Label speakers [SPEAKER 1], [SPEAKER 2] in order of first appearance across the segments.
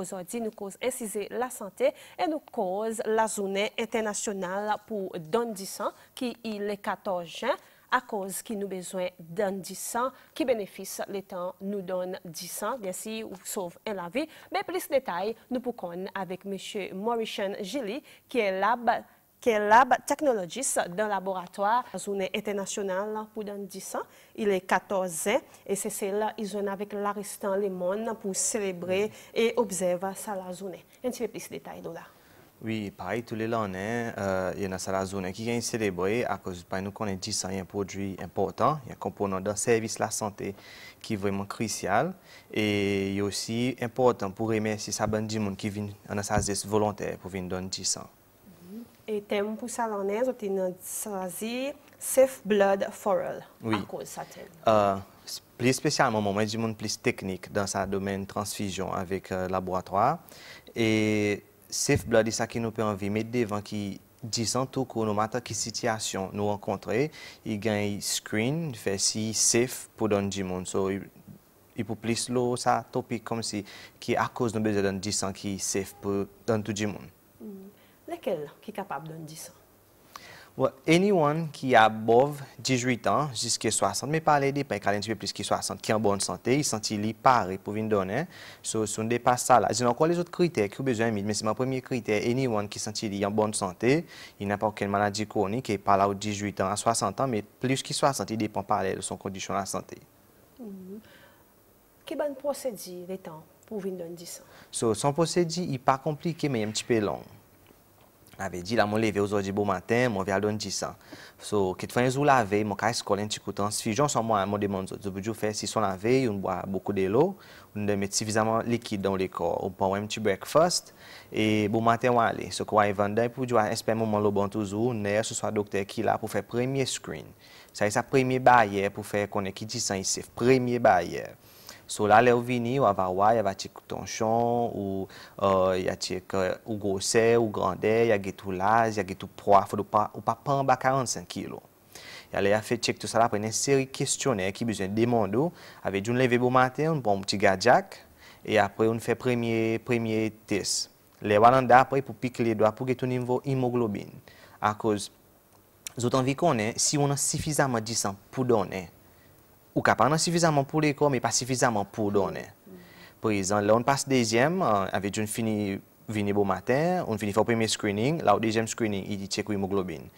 [SPEAKER 1] aujourd'hui, nous cause inciser la santé et nous cause la journée internationale pour Dondi qui est le 14 juin à cause qui nous besoin d'un 10 ans, qui bénéfice l'État nous donne 10 ans, bien sûr, ou sauve la vie. Mais plus de détails, nous pouvons avec M. Mauritian Gilly, qui est là qui est Lab technologiste d'un laboratoire zone internationale donner 10 ans. Il est 14 ans et c'est celle ils ont avec l'arrestant Le Monde pour célébrer et observer sa la zone. Un petit peu plus de détails là.
[SPEAKER 2] Oui, pareil, tous les lundis, euh, il y a une zone qui vient célébrer à cause de nous connaissons 10 ans, il y a un produit important, il y a un composant d'un service la santé qui est vraiment crucial. Et aussi important pour remercier sa bande de monde qui vient en zone volontaire pour venir donner 10 ans.
[SPEAKER 1] E tem pou sa lanen, zote nan sa zi, safe blood for all, a kouz sa tem.
[SPEAKER 2] Euh, plis spesyalman, mwen di moun plis teknik dan sa domen transfijon avik euh, laboratoar. E safe blood, isa ki nou pe anvi mede devan ki di san tou kou nou mata ki sityasyon nou ankontre, i gen yi screen, fe si safe pou don di moun. So, yi pou plis lou sa topik kom si ki a kouz nou beze dan di san ki safe pou don tou di moun.
[SPEAKER 1] quel qui est capable de dire ça?
[SPEAKER 2] Well, anyone qui a above 18 ans jusqu'à 60, mais parler des pays qui plus que 60, qui est en bonne santé, il sentit les pour venir donner, ce sont des pas ça y J'ai encore les autres critères qui ont besoin, mais c'est mon premier critère. Anyone qui sent est en bonne santé, il n'a pas aucune maladie chronique n'est pas là aux 18 ans à 60 ans, mais plus que 60, il dépend parler de son condition de la santé.
[SPEAKER 1] Mm -hmm. Quel bon procédé, les temps, pour venir donner ça?
[SPEAKER 2] So, son procédé, n'est pas compliqué, mais il est un petit peu long. Ave bon di la moun leve ouzo di bou maten, moun ve al don di san. So ket fwene zou la ve, moun ka eskol en ti koutan, si fi jonsan moun a moun de moun zot, zopoujou fè si son la ve, yon bwa boku de lo, yon de met sifizaman likid don le kor, yon pa wèm ti breakfast, e bou maten wale. So kwa evande, poujou a espè moun moun lo bont ouzo, nè, sou swa doktè ki la pou fè premye screen. Sa e sa premye bayer pou fè konen ki di san, e sef premye bayer. So la le ou vini, w ava wwa, y ava chek tonchon, ou y ava chek ou gose, ou grande, y ava getou laz, y ava getou proa, fwadou pa pan ba 45 kilo. Ya le y ava chek tout sa la, apre neseri kwestyonè ki bizwen demondu, avè joun leve bou mate, un pou mti gajak, e apre un fè premye tes. Le walan dapre pou pik li edwa, pou getou nivou imoglobin. Akouz, zoutan vikonè, si w nan sifizama disan pou donè, ou capable suffisamment pour l'école, mais pas suffisamment pour donner. Par exemple, là, on passe deuxième, euh, avec une fini vini bon matin, on finit faire premier screening, là, au deuxième screening, il dit check l'hémoglobine.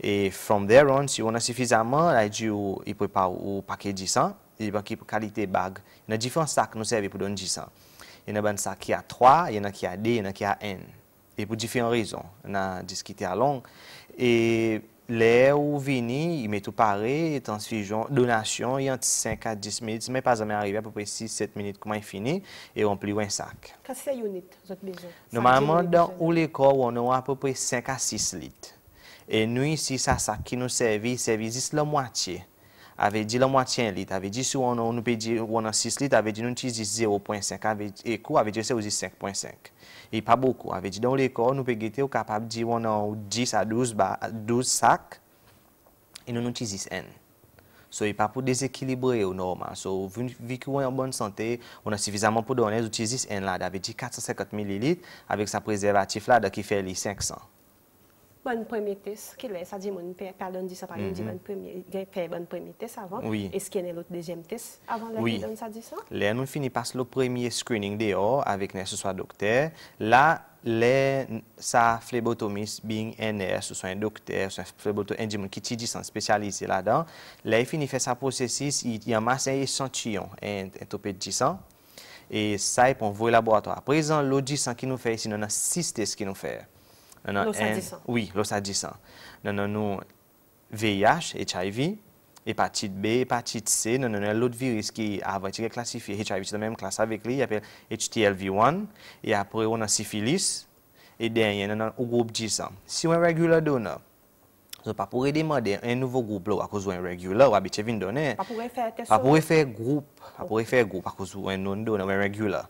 [SPEAKER 2] Et from there on, si on a suffisamment, là, il dit, il prépare au paquet 10 ans, il va bah, une qualité bag. Il y a différents sacs nous servent pour donner 10 ans. Il y en a un ben sac qui a 3, il y en a qui a 2, il y en a qui a 1. Et pour différentes raisons, on a discuté à long. Et le ou vini, tout pareil, pare, etan suijon, donasyon, entre 5 à 10 minutes, pas jamais arrivé à peu près 6-7 minutes, comment minit et on e un sac.
[SPEAKER 1] en sak. que yon votre maison?
[SPEAKER 2] Normalement, dans l'école, on a à peu près 5 à 6 litres. nous, nous, ici, ça, ça qui nous servi, servi juste la Il avait dit la moitié un litre, avait dit si on, on, dire on a 6 litres, avait dit nous utilisons 0.5, avait dit écho, avait dit c'est aussi 5.5 et pas beaucoup. Dans dit dans l'école, nous pouvons être capables de dire a 10 à 12, 12 sacs et nous utilisons N. Ce n'est pas pour déséquilibrer au normal. So, vu qu'on en bonne santé, on a suffisamment pour donner, on utilise N là, y dit 450 ml avec sa préservatif là, qui fait les 500
[SPEAKER 1] bonne premier test qui est ça dit mon pardon dit ça par exemple mhm. bonne premier bonne premier test avant oui. est-ce qu'il y a l'autre deuxième test avant la oui. donne ça
[SPEAKER 2] là nous fini par le premier screening dehors avec un docteur là les sa phlebotomiste being NR ce soit un docteur ce phlebotomiste qui dit sont spécialisé là-dedans là il finit faire sa processus il y a masse un échantillon un topé de et ça il pour au laboratoire présent ans qui nous fait ici on a six tests qui nous fait Lo sa disan. Oui, lo sa disan. Nan nan nou VIH, HIV, hepatite B, hepatite C, nan nan nou yon lot viris ki avan iti ge klasifiye. HIV ti nan menm klasa vek li, yapel HTLV-1, e apre yon nan sifilis, e den yon nan nan ou group disan. Si yon regular donan, zo pa pou re demande yon nouvo group lo akouz yon regular, ou abite vin donan. Pa pou re fe group, pa pou re fe group akouz yon non donan, yon regular.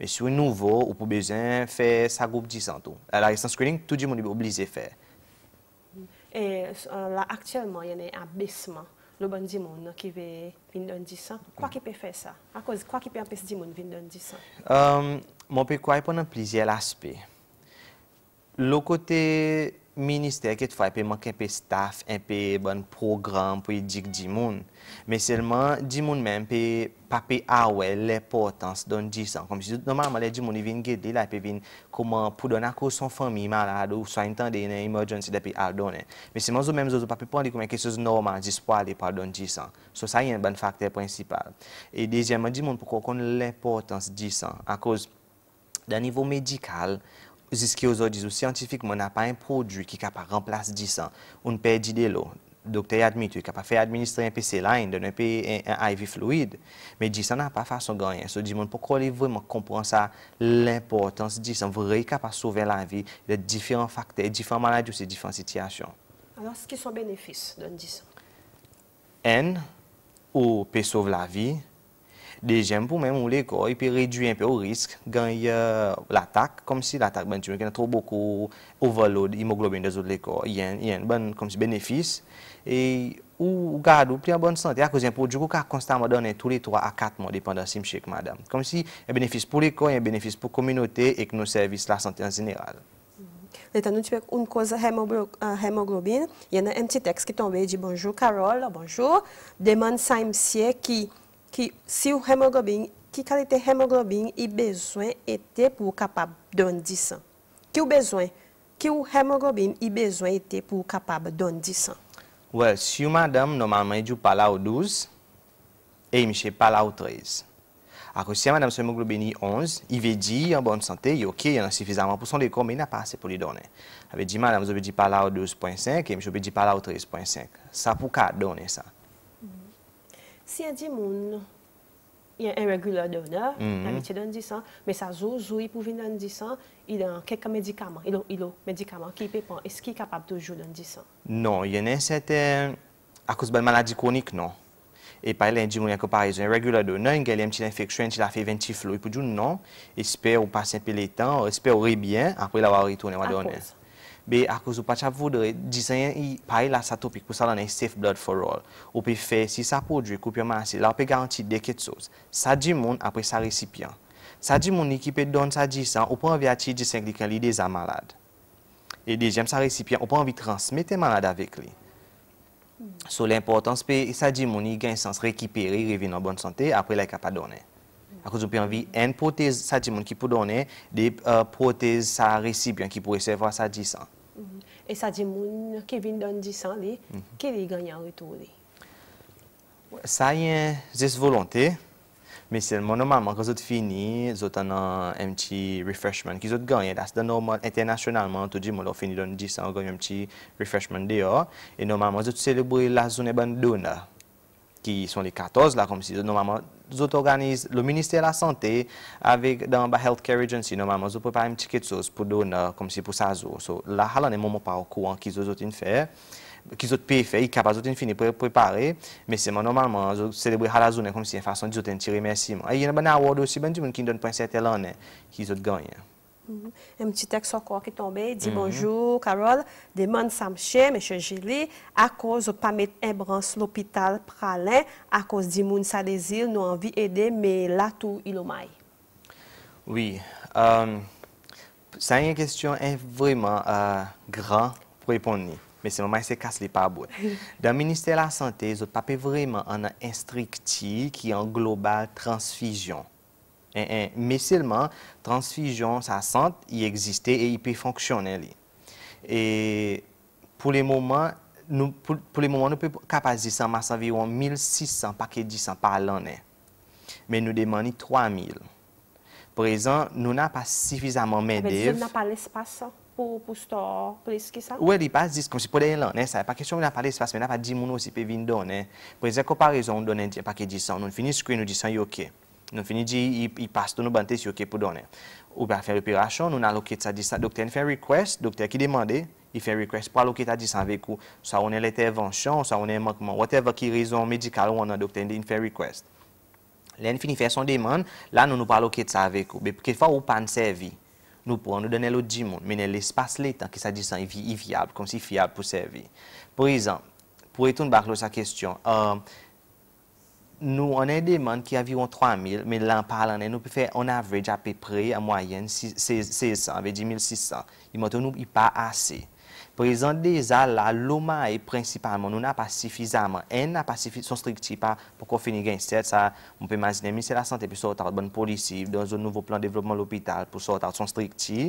[SPEAKER 2] Mais si vous êtes nouveau, vous avez besoin de faire sa groupe 10 ans. La résistance screening, tout le monde est obligé de faire.
[SPEAKER 1] Et euh, actuellement, il y a un baissement Le bon monde qui 10 ans, quoi qui peut faire ça? À cause, quoi qui peut empêcher le dimon venir dans d'un 10 ans?
[SPEAKER 2] Um, mon peut croire plusieurs aspects. Le côté Ministèr ket fwa epè manke epè staf, epè ban program pou edik di moun. Mè selman, di moun men epè pape awè lè portans don di san. Kom si zout, nomarman lè di moun evin gèdilè epè evin koman pou don akou son fami malade ou sa intande en e emerjansi depè ar donè. Mè selman, zout mèm zout pape pon de koman kesos norman, zispo alè pa don di san. So sa yon ban fakte principal. E dezyanman, di moun pou kon lè portans di san. A kouz, dan nivou medikal... Zis ki yo zo dizou, santifik moun apay un prodjou ki kapay remplase disan. Un pe di de lo. Dokte yadmitou, kapay fe administre yon pe selay, yon dene pe yon IV fluid. Men disan apay fason ganyen. So di moun pokole vwe mwen kompran sa l'importans disan. Vre yon kapay souve la vi de difen fakte, difen maladi ou se difen sityasyon.
[SPEAKER 1] Anan, skiswa benefis don disan?
[SPEAKER 2] En, ou pe souve la vi... Deuxième, pour même où l'école, il peut réduire un peu le risque quand l'attaque, comme si l'attaque ben, y a trop beaucoup overload d'hémoglobine dans l'école. Il y a, il y a un bon comme si bénéfice. Et ou garde une bonne santé à cause d'un produit qu'on constamment donné tous les 3 à 4 mois dépendant de chèque madame. Comme si un bénéfice pour l'école, un bénéfice pour la communauté et que nos services la santé en général.
[SPEAKER 1] Então, não une cause euh, hémoglobine. Il y a un petit texte qui tombe dit « bonjour, Carole, bonjour. Demande saint-monsieur qui. » Qui si o hemoglobin, ki kalite hemoglobin e besoin pour ete capable de donner du sang Quelle qualité bezwen, ki ou hemoglobin i pour ete pour capable donner 10 sang.
[SPEAKER 2] Well, si normalement, madame, normalement du pala ou 12, e pas là au 13. Alors, si madame son hemoglobin 11, il veut dit en bonne santé, il y en a suffisamment pour son mais il na pas assez pour lui donner. Avec dit madame, zo be pas pala au 12.5, et je be pas pala au 13.5. Ça pour ka donner ça?
[SPEAKER 1] Si yon di moun yon enreguler donan, mhm. non, la mitye don di san, me sa zo, zo yon pou vin don di san, yon kekka medikaman, yon yon medikaman ki pe pon, eski kapab toujou don di san?
[SPEAKER 2] Non, yon en seten akos ban maladi kronik non. E pa yon enreguler donan, yon gali mtile infeksyon, yon tila fe venti flow, yon pou joun non, espè ou pasen pe le tan, espè ou rebyen, apre la waw ritounen wadonan. be à cause du pa chap vodre, disayen yi pari la sa topik pou sa safe blood for all. Ou peut faire, si sa ma koupyo Là, la peut pe garanti deket chose. Sa dit mon apre sa récipient. Sa dit mon ki pe ça sa disan, ou pa anvi ati disen glikan li de est malade. Et deuxième, sa récipient, ou pa anvi transmettre malade avec li. Hmm. So l'importans pe, sa di moun yi gen sens en bonne santé, après sante, apre pas donné. Hmm. à cause de envie une prothèse ça dit qui peut donner des euh, prothèses ça récipient qui pourrait servir ça dit ça
[SPEAKER 1] E sa di moun kevin don di san li, mhm. ke li ganyan wito li?
[SPEAKER 2] Sa yon jes volante, men se moun nomaman kon zot fini, zot anan mti refreshman ki zot ganyan. Das dan nou moun internasyonalman, tou di moun lor fini don di san, ganyan mti refreshman deyo. E nomaman zot celebre la zon e ban donan, ki son li 14 la kom si, zot nomaman... Zot organize lo Ministè la Santè avek dan ba Health Care Regency. Nomalman, zo prepare mtike tsoz pou don kom si pou sa zo. So, la halan e momo pa wakou an ki zo zot in fè, ki zot pè fè, i kapa zot in fini pou prepare. Mè seman, nomalman, zo selebri halazounen kom si yon fason, zot entire mè simon. E, yon ban awad ou si ban di moun ki ndon prensè telanè ki zot ganyan.
[SPEAKER 1] Un petit texte encore qui tombé. dit mhm. bonjour, Carole, demande ça me monsieur Gilly, à cause de pas mettre un branche l'hôpital pralin, à cause du monde des désir, nous envie d'aider, mais là tout, il
[SPEAKER 2] Oui, c'est euh, une question vraiment euh, grande pour répondre mais c'est moment c'est casse les pas bon. Dans le ministère de la Santé, ils n'ont pas vraiment un instructif qui en globale transfusion mais seulement transfusion, ça sent, il existait et il peut fonctionner. Et pour le moment, nous, pour, nous pouvons capaciter ça, masse environ 1600 paquets de par l'année. Mais nous demandons 3000. Présent, nous n'avons pas suffisamment eh ben, de hein, Mais Nous n'avons
[SPEAKER 1] pas l'espace pour, pour store, pour ça? Oui, il n'y a
[SPEAKER 2] pas de comme si pour l'année, ça n'est pas question de pas l'espace. mais il n'y a pas 10 mounos. aussi peut venir donner. Par exemple, comparaison, on donne un paquet de Nous on ce que nous disons, OK. Nou finidji, i pas ton nou bante syo ke pou donen. Ou pa fe operasyon, nou nan loket sa disan, doktor en fe rekwes, doktor ki demande, i fe rekwes, pa loket sa disan vekou, sa wone l'intervensyon, sa wone emakman, woteva ki rezon medikal wana doktor en de, in fe rekwes. Len finifen son demande, la nou nou pa loket sa vekou. Be, ke fwa ou pan servi, nou pou an nou dene lo di moun, menen l'espas letan ki sa disan, i viyab, kon si fiyab pou servi. Po izan, pou etoun baklo sa kestyon, eee, euh, Nou anè deman ki aviron 3000, mè lè an parlè anè nou pè fè an avèj apè prè an mwayen 1600, avè 10600. Y mè ton nou y pa asè. Prezè an dè zal la loma e prinsipalman nou nan pa sifizaman. En nan pa sifizaman, son strikti pa pou kon fè ni gen set sa mpè mazine. Mè sè la santè pou sotat bon polisi, dan zon nouvo plan devlopman l'opital pou sotat son strikti.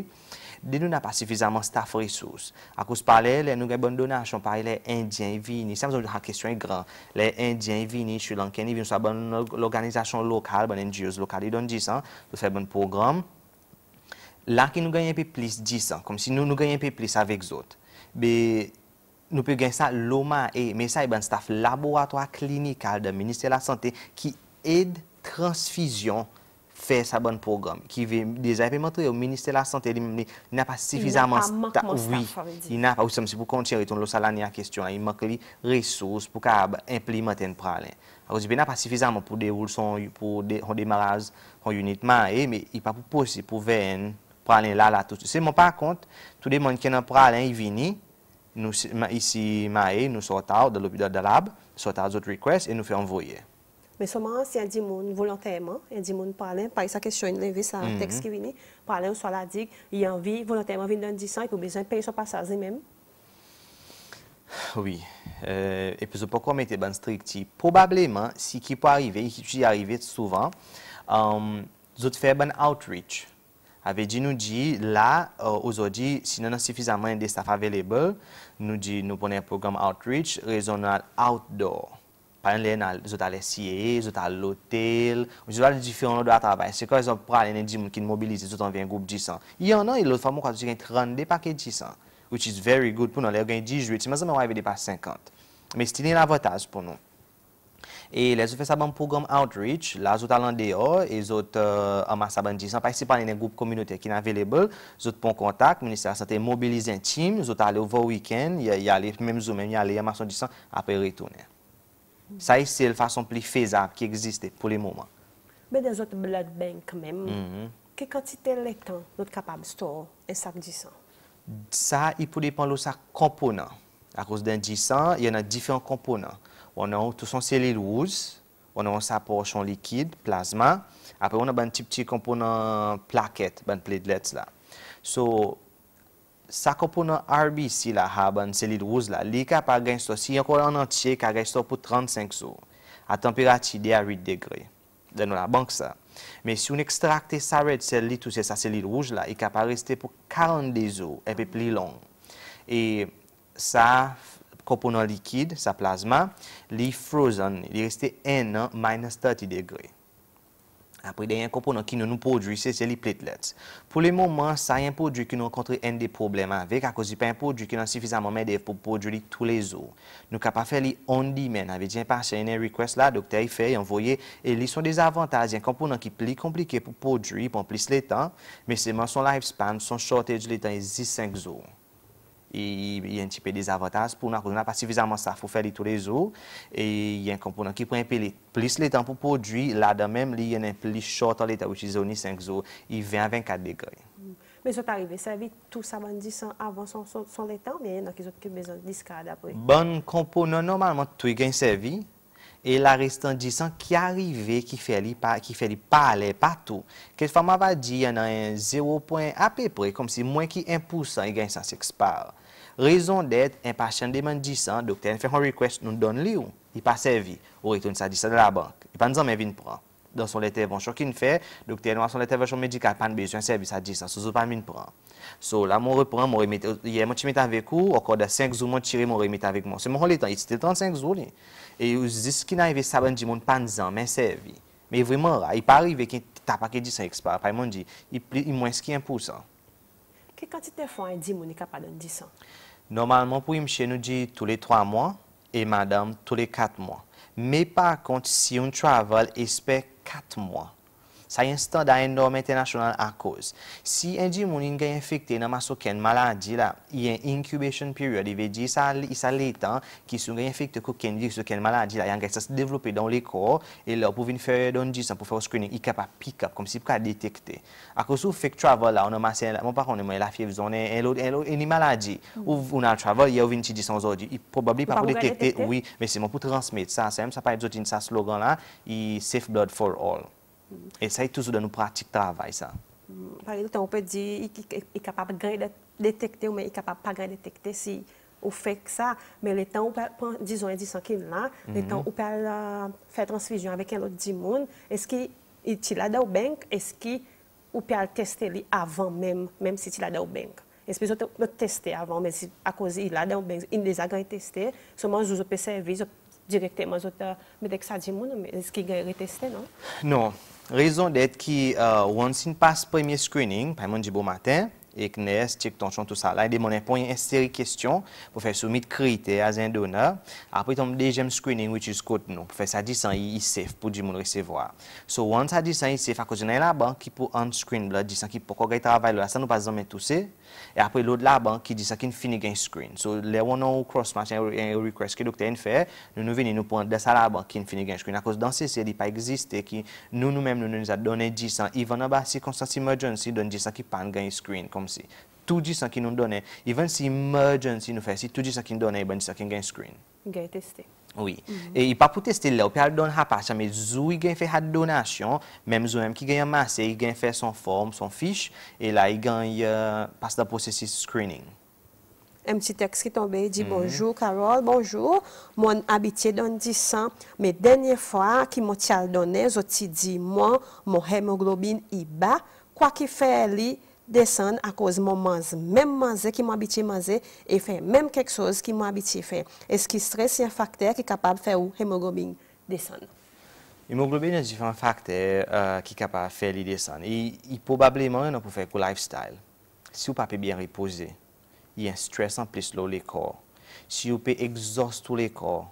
[SPEAKER 2] De nou na pa sefizaman staf resous. A kous pale, le nou gen bon donasyon pari le indyen vini. Se am zon loutan kestyon e gran. Le indyen vini, chou lankeni vini, nou sa bon lorganizasyon lokal, bon endiyoz lokal, li don disan, nou se fè bon program. La ki nou gen yon pe plis disan, kom si nou nou gen yon pe plis avèk zot. Be nou pe gen sa loma e, me sa e bon staf laboratoa klinikal de minister la sante ki ed transfizyon klinikal. fait sa bon programme qui veut déjà pe au ministère de la Santé il n'a pas suffisamment staff, oui, ni ap ou samsi pou kontiyan riton ton salan Il a kestyon, ni mank ressources pour implémenter ka problème. pralen. pas suffisamment pour dérouler son, pour demaraj, son unitman, mais il i pour possible pour venir ven là la tout. c'est mon par contre, tout de qui est nan pralen il vient nous, ici, Maé, nous sortons de l'hôpital de l'AB, sortons d'autres requests et nous fait envoyer.
[SPEAKER 1] Mais seulement si un dit volontairement, un dit gens parlant, par exemple, question levée, lever ça, mhm. texte qui vient, parlant soit la dit il a envie, volontairement, vient donner 10 ans, il peut besoin de payer son passage même.
[SPEAKER 2] Oui. Euh, et puis, pourquoi mettre ban strict Probablement, si qui peut arriver, qui arrive arrivé souvent, um, nous faire un outreach. Avec dit nous dit là euh, aujourd'hui si nous avons suffisamment de staff available, nous dit nous prenons un programme outreach régional outdoor. Palen lè nan, zouta lè siye, zouta l'otel, ou zouta lè diferon lode a tabay. Se kwa lè zout pralè nan di moun kin mobilize, zoutan vè yon goup di san. Yon nan, yon lout famon kwa zouti gen 30 depakè di san, which is very good pou nan. Lè yon gen 18, se mè zoutan mè wè vè depakè 50. Mè stilè yon avotaj pou nou. E lè zout fè sa ban program outreach, la zouta lan deyo, e zout amas sa ban di san, pa yon si palè nan goup kominote kin available, zout pon kontak, Ministè la Santé mobilize yon tim, zouta alè ou vò wikend, Ça, c'est la façon plus faisable qui existe pour le moment.
[SPEAKER 1] Mais dans notre blood bank, même, mm-hmm. quelle quantité de temps notre capable de stocker un sac de sang?
[SPEAKER 2] Ça, il peut dépendre de sa composant. À cause d'un 10 sang, il y en a différents composants. On a tous son cellules rouges, on a sa portion liquide, plasma. Après, on a un petit, petit composant plaquette, un ben, platelet là. So, Sa komponon RBC la haban selid rouj la, li ka pa gen so si yon kolon antye ka gen so pou 35 so, a temperati de a 8 degre. Denon la bank sa. Men si yon ekstrakte sa red selid ou se sa selid rouj la, li e ka pa reste pou 40 de zo, epi pli long. E sa komponon likid, sa plazma, li frozen, li reste N minus 30 degre. Apre de yon komponan ki nou nou podri, se se li plitlet. Po le mouman, sa yon podri ki nou kontre en de problem avek, a kozi pa yon podri ki nou an sifizan moumen de pou podri li tou le zo. Nou ka pa fe li on di men, ave diyan pa chenye request la, dokter yon fè, yon voye, e li son dezavantaz, yon komponan ki pli komplike pou podri, pou an plis le tan, me seman son lifespan, son shortage le tan yon zi 5 zo. e yon tipè des avataz pou nou akou nan pa sifizaman sa pou fè li tou le zo, e yon kompou nan ki pou en peli plis le tan pou podwi, la dan men li yon en peli chotan le ta wè chize ou ni 5 zo, i 20-24 degoy.
[SPEAKER 1] Men sot arive, sevi tou sa ban disan avansan son le tan, men yon nan ki sot ke bezan diskade apre? Ban
[SPEAKER 2] kompou nan normalman tou yon gen sevi, e la restan disan ki arive ki fè li pa ale patou. Kè fè mwa va di, yon nan en 0 poen apè pre, kom si mwen ki 1% yon gen sa sekspare. Rezon det, en pa chande men di san, dokter en fe hon rekwes nou don li ou, e pa servi, ou rektoun sa di san la bank. E pan zan men vin pran. Don son lete bon chokin fe, dokter en wak son lete vachon medikal, pan bejouan servi sa di san, souzou pan vin pran. Sou la, moun repran, moun remet, yè moun ti met avek ou, okor da 5 zoun moun tire moun remet avek moun. Se moun hon letan, e titel 35 zoun, e. E ou zis ki nan eve saban di moun pan zan, men servi. Me vremen ra, e parive ki tapak e di san ekspa, apay moun di, e moun eski 1%. Kekan ti Normalement, pour chez nous dit tous les trois mois et madame tous les quatre mois. Mais par contre, si on travaille, espère quatre mois ça y a un standard énorme à cause. Si un monde est infecté dans masoken maladie là, il y a incubation period, il veut dire ça il ça l'étant hein, qui sont infectés que qu'un virus qu'une maladie là, il va se développer dans le corps et leur pour venir faire dans dis pour faire screening, il capable pick up comme si pour détecter. À cause du fake travel là, on a masse mon par on est la fièvre zone et l'autre maladie ou on a travel, il y a une dit sans aujourd'hui, il probablement pas pour détecter, oui, mais c'est mon pour transmettre ça, ça même ça pas être ça slogan là, il safe blood for all toujours toujours nos pratiques de travail, ça.
[SPEAKER 1] Par exemple, on peut dire qu'il est capable de détecter, mais il est capable pas de détecter si on fait ça, mais le temps, prend, disons, un 10 qu'il là, le temps où peut faire transfusion avec un autre 10 monde, est-ce qu'il est là le banque, est-ce qu'il peut le tester avant même, même si il est là le banque? Est-ce que le tester avant, mais à cause il là dans banque, il les a testé, seulement vous avez servi directement, vous avez mis ça 10 monde, mais est-ce qu'il a testé? non?
[SPEAKER 2] Non. Rezon det ki euh, wansin pas pe miye screening, pa yon jibo mate... eknes, tchek tonchon, tout sa. La, e demone ponye en seri kestyon pou fè soumite krite asen donan. Apre, ton dejem screening which is kote nou. Pou fè sa disan, i sef pou di moun resevoa. So, wan sa disan, i sef akos yon en laban ki pou on screen bla, disan ki poko gay travay la, sa nou pas zanmen tout se. E apre, l'od laban ki disan ki n finig en screen. So, le wan nou cross match en request ki dokte en fè, nou nou veni nou pon desa laban ki n finig en screen. Akos dans se se di pa egziste ki nou nou menm nou nou nisa donen disan, even oba si konstans si. Tout dit qui nous donne, even si emergency nous fait, si tout dit ça qui nous donne, il ça qui gain screen. Gain testé. Oui. Et -hmm. E pour tester là teste ils donnent à al don Mais me zou i gen fe hat donasyon, mem zou em a gen yon mase, forme, son forme, son fiche, Et là, il a passé dans da screening.
[SPEAKER 1] Un petit texte qui tombe, il dit mm-hmm. bonjour Carole, bonjour, mon habitier donne 10 ans, mais dernière fois qui m'a donné, j'ai dit moi, mon hémoglobine est bas, quoi qu'il fait, descendre à cause mon manze même manze qui m'habitue manger et faire même quelque chose qui m'habitue faire. Est-ce que stress est un facteur qui est capable de faire ou hémoglobine descendre?
[SPEAKER 2] hémoglobine est différent facteur euh, qui est capable de faire les descendre. il et probablement, on peut faire le lifestyle. Si vous ne pouvez pas bien reposer, il y a un stress en plus dans le corps. Si vous pouvez tout le corps,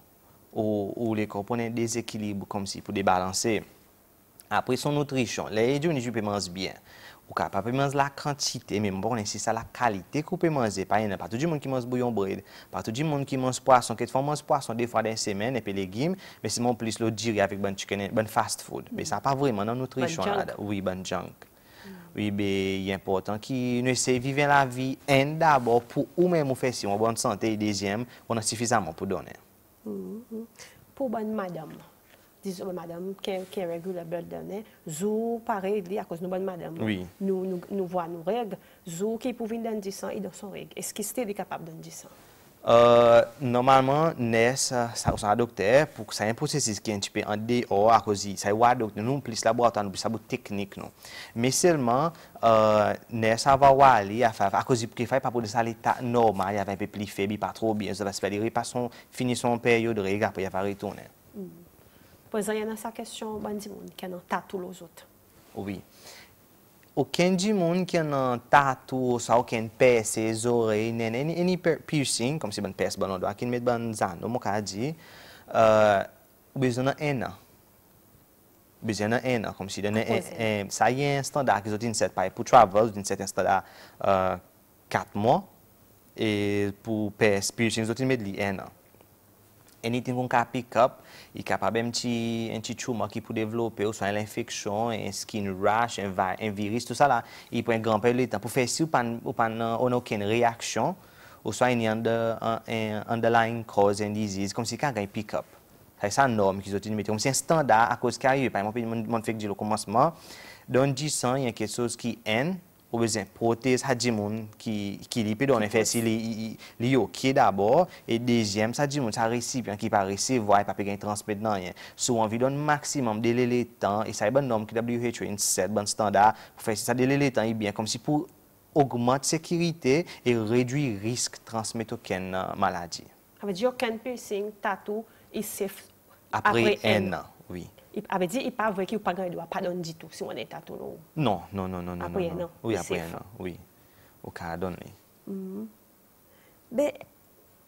[SPEAKER 2] ou, ou le corps prennent un déséquilibre comme si pour débalancer. Après son nutrition, les gens ne manger bien. Ou ka pa pèmèz la krantite mèm, bon, anse sa la kalite kou pèmèze. Pa yon nan, pa tout di moun ki mons bouyon brèd, pa tout di moun ki mons poason, ket fò mons poason de fò adèn semen, epè legim, mè se moun plis lò diri avèk ban chikènen, ban fast food. Mè mm. sa pa vreman nan nutri chouan. Oui, ban junk. Mm. Oui, bè, yon pò, tan ki nò se vive la vi en d'abò, pou ou mè mou fè si moun mm-hmm. ban sante yon dezyèm, moun an sifizaman pou donè.
[SPEAKER 1] Po ban madam. Disi, mbè madame, kè regu la bèl dè nè? Zou pare li akos nou mbè madame. Oui. Nou vwa nou reg, zou ki pou vin dè njisan, i dò son reg. Eski stè li kapab dè njisan?
[SPEAKER 2] Normalman, nès, sa ou san a doktè, pou sa yon prosesi, se ki yon tipe an dey o akosi, sa yon wadokte, nou mplis laboratò, mplis sa bout teknik nou. Me selman, nès ava wali, akosi pou ki fay pa pou dè sa lè tak norma, yavè yon pe pli febi, pa tro bi, yon se fè diri pa son fini son peryo de reg, ap
[SPEAKER 1] Po zan yena sa kesyon ban di moun, kena tatu lo zot.
[SPEAKER 2] Ouwi. Ou ken di moun kena tatu sa ou ken pes se zore, nen eni piercing, kom si ban pes ban an doa, ken met ban zan, do mok aji, ou euh, bezena ena. Bezena ena, kom si dene ena. Kwa po zan? Sa yen standa ki zot in set paye pou travel, zot in set standa euh, kat mwa, e pou pes piercing zot in met li ena. Eni ten kon ka pekap, i ka pa bem ti chouma ki pou devlopè ou sa en l'infeksyon, en skin rash, en virus, tout sa la, i pren gran peble tan pou fè si ou pan ono euh, ken reaksyon ou sa eni an de line cause en disease, kon si ka gen pekap. Sa an norm ki zote di mette. Kon si en standa akos ki a yu, pa yon pen moun fek di lo komansman. Don di san, yon ketsouz ki en... pou bezèn protez hajimoun ki li pe donen, fè si li yo ki dabor, e dezyèm sa jimoun sa resipyan ki pa resevwa, e pa pe gen yon transmit nan yon. Sou an vi donen maksimum delele tan, e sa yon ban nom ki W.H.W. 17, ban standa, fè si sa delele tan yon biyan, kom si pou augmant sekirite, e redwi risk transmit o ken maladi.
[SPEAKER 1] Havè di yo ken pe yon sing, tatou, e sef apre en nan. Oui. avait dit, il pas vrai qu'il pas grand droit donne du tout si on est à tout
[SPEAKER 2] Non, non, non, non, non. Après, non. Oui, après, non. Oui. Au cas donné.
[SPEAKER 1] Mais, mm-hmm. ben,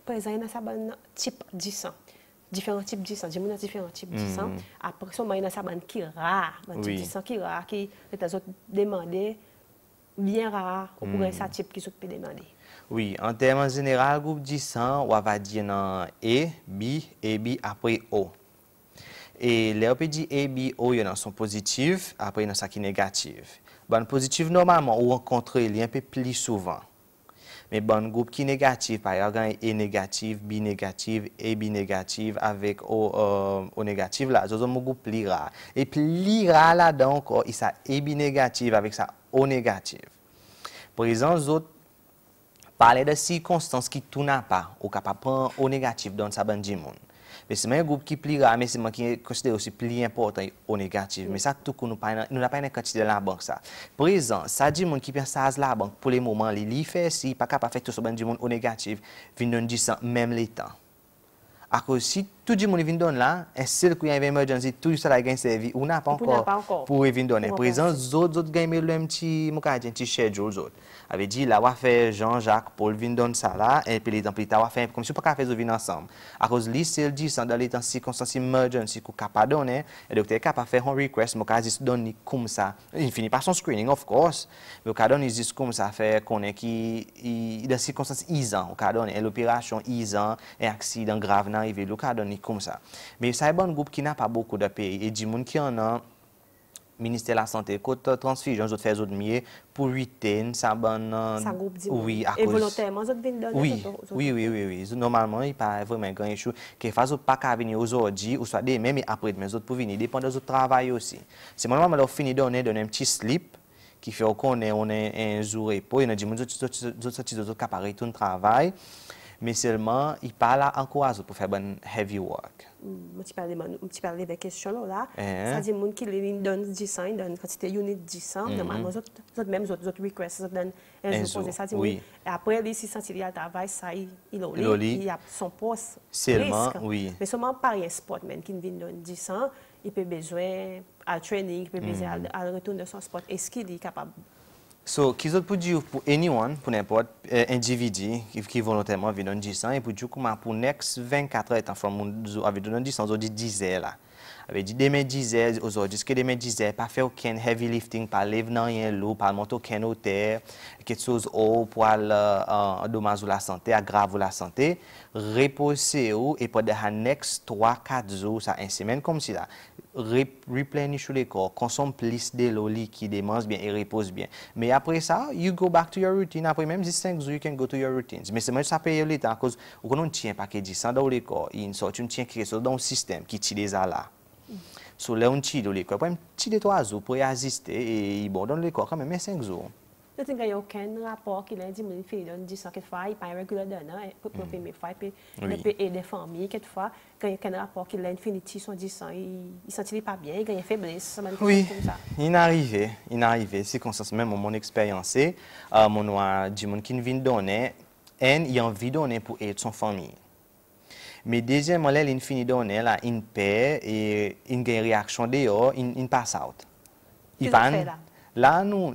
[SPEAKER 1] par exemple, il y a un type de sang. Différents types de sang. Il y a différents types de sang. Mm-hmm. Après, il y a un qui est rare. Un type de sang qui est rare, qui est demandé, bien rare, on pourrait mm-hmm. ça type qui peut demandés
[SPEAKER 2] Oui, en termes général, groupe de sang, on va dire E, B, et B après O. E le ou pe di E, B, O yon an son pozitiv, apre yon an sa ki negativ. Ban pozitiv normalman ou an kontre li an pe pli souvan. Me ban goup ki negativ pa yon gen E negativ, B negativ, E bi negativ avik O euh, negativ la. Zo zon mou goup pli ra. E pli ra la donk ou yon sa E bi negativ avik sa O negativ. Po yon zon pale de si konstans ki tou na pa ou ka pa pran O negativ don sa ban di moun. Mè se mè yon goup ki pli ra, mè se mè ki konside osi pli impotant yon negatif. Mè sa toukou nou la pa yon ekonside la bank sa. Prezant, sa di moun ki pen sa az la bank pou le mouman li li fè, si pa kap a fèk tou so bèn di moun o negatif, vin non di san mèm le tan. Akou si tout le monde vient donner là, un seul quand il y a une emergency, tout ça gagne servi. On n'a pas encore pour venir donner. Présent, d'autres autres gagnent le petit, mon un petit schedule autres. avez dit là, on va faire Jean-Jacques Paul vient donner ça là, et puis les temps plus tard, on va faire comme si on pas faire venir ensemble. À cause lui, c'est dit sans dans les temps circonstances emergency qu'on pas donner, et donc, docteur capable faire un request, mon cas juste donner comme ça. Il finit par son screening of course, mais on donne juste comme ça faire qu'on est qui dans circonstances isan, on donne l'opération isan, un accident grave dans arrivé, on comme ça. Mais ça y a un groupe qui n'a pas beaucoup de pays. Et du monde qui en a, ministère de la Santé, côté transfusion, je fais autre mieux pour huitaine, ça ben Ça groupe Oui, à Et volontairement,
[SPEAKER 1] oui. oui,
[SPEAKER 2] oui, oui, oui. Normalement, il n'y a pas vraiment grand chose qui fasse pas qu'à venir aujourd'hui ou soit demain, mais après demain, autres pour venir. Dépend de votre travail aussi. C'est moi, on fini de donner, un petit slip qui fait qu'on est, on est un jour et puis y a dit, nous autres, nous autres, nous tout un travail mais seulement il parle à encourager pour faire bon heavy work.
[SPEAKER 1] Je te parlais, de la de question là. C'est-à-dire hein? les gens qui donnent 10 ans, ils donnent quantité unit 10 ans, normalement, ils même les autres requests, ils donnent un jour Ça dit, après, les 600, il y a travail, ça, il il a son poste. Seulement, oui. Mais seulement par un même, qui vient donner 10 ans, il peut besoin à training, il peut mm. besoin à retour de son sport. Est-ce qu'il est capable
[SPEAKER 2] So, kizot pou di ou pou anyone, pou eh, nan import, en DVD ki volantèman avidon di san, e pou di ou kouman pou next 24 etan fòm moun avidon di san, zo di dizè la. Ave di deme dizer, ozo, que demain dizer, pa pas faire aucun heavy lifting, pas lever non rien lourd, pas monter aucun ou quelque chose haut ou pou al ou la santé aggrave la santé, reposez ou, et pendant de next 3-4 jours, ça une semaine comme ça la, replenish le corps, konsom plus de l'eau liquide mange bien et repose bien. Mais après ça, you go back to your routine. Après même 5 jours, you can go to your routines. Mais c'est moi ça paye le temps, cause on ne tient pas que 10 ans dans le corps. Il une sorte, on tient quelque chose dans le système qui tire les là sur l'oncido lì, poi un petit de trois jours pour y assister et il donne le corps quand même 5 jours.
[SPEAKER 1] Eu tenho a Ken lá qui ele de mim filho de só que pas pai regular dana, pour pour me mm. faz, puis puis et des familles que tu fais, ganhou Ken rapport pouco, ele infinity son dit il sentit pas bien, il gagne faiblesse, Oui,
[SPEAKER 2] il arrivé, il arrivé, c'est comme ça même mon expérience, euh, mon noir du monde qui vient donner, et il a envie donner pour aider son famille. Mais deuxièmement, là, il finit là, il paix et une réaction dehors, une, passe pass-out. Il Là, nous,